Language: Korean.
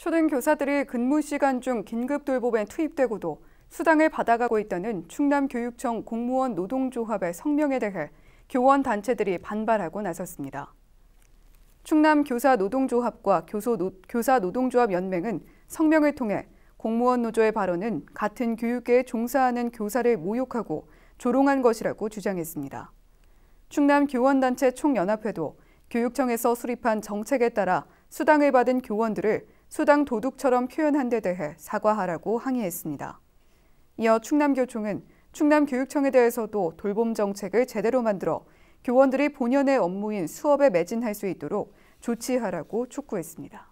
초등 교사들이 근무 시간 중 긴급 돌봄에 투입되고도 수당을 받아가고 있다는 충남교육청 공무원 노동조합의 성명에 대해 교원 단체들이 반발하고 나섰습니다. 충남교사노동조합과 교사노동조합연맹은 성명을 통해 공무원 노조의 발언은 같은 교육계에 종사하는 교사를 모욕하고 조롱한 것이라고 주장했습니다. 충남교원단체 총연합회도 교육청에서 수립한 정책에 따라 수당을 받은 교원들을 수당 도둑처럼 표현한 데 대해 사과하라고 항의했습니다. 이어 충남교총은 충남교육청에 대해서도 돌봄 정책을 제대로 만들어 교원들이 본연의 업무인 수업에 매진할 수 있도록 조치하라고 촉구했습니다.